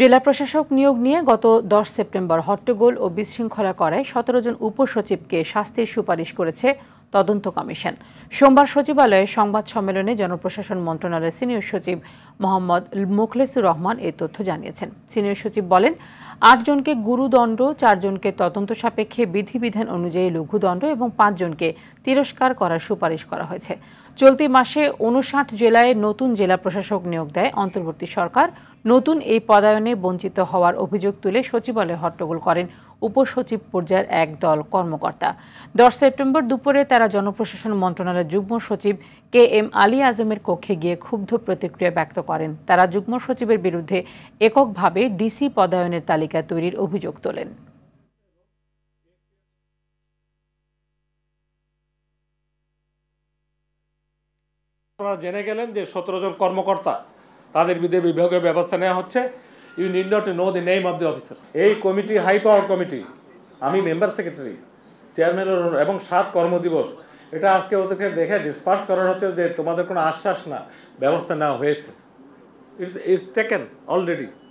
জেলা প্রশাসক নিয়োগ নিয়ে গত দশ সেপ্টেম্বর হট্টগোল ও বিশৃঙ্খলা করায় সতেরো জন উপসচিবকে শাস্তির সুপারিশ করেছে তদন্ত কমিশন সোমবার সচিবালয়ে সংবাদ সম্মেলনে জনপ্রশাসন মন্ত্রণালয়ের সিনিয়র সচিব মোহাম্মদ মুখলেসুর রহমান এ তথ্য জানিয়েছেন সিনিয়র সচিব বলেন আটজনকে গুরুদণ্ড চারজনকে তদন্ত সাপেক্ষে বিধিবিধান অনুযায়ী লঘুদণ্ড এবং পাঁচজনকে তিরস্কার করার সুপারিশ করা হয়েছে চলতি মাসে উনষাট জেলায় নতুন জেলা প্রশাসক নিয়োগ দেয় অন্তর্বর্তী সরকার নতুন এই পদায়নে বঞ্চিত হওয়ার অভিযোগ তুলে সচিবালয়ে হট্টগোল করেন উপসচিব পর্যায়ের এক দল কর্মকর্তা দশ সেপ্টেম্বর দুপুরে তারা জনপ্রশাসন মন্ত্রণালয়ের যুগ্ম সচিব কে এম আলী আজমের কক্ষে গিয়ে ক্ষুব্ধ প্রতিক্রিয়া ব্যক্ত করেন তারা যুগ্ম সচিবের বিরুদ্ধে এককভাবে ডিসি পদায়নের তালিকা তৈরির অভিযোগ তোলেন আপনারা জেনে গেলেন যে সতেরো জন কর্মকর্তা তাদের বিরুদ্ধে বিভাগীয় ব্যবস্থা নেওয়া হচ্ছে you need not know the name of the officer এই কমিটি হাই পাওয়ার কমিটি আমি মেম্বার সেক্রেটারি চেয়ারম্যান এবং সাত কর্মদিবস এটা আজকে ওদেরকে দেখে ডিসপার্স করানো হচ্ছে যে তোমাদের কোনো আশ্বাস না ব্যবস্থা নেওয়া হয়েছে ইটস ইটস টেকেন অলরেডি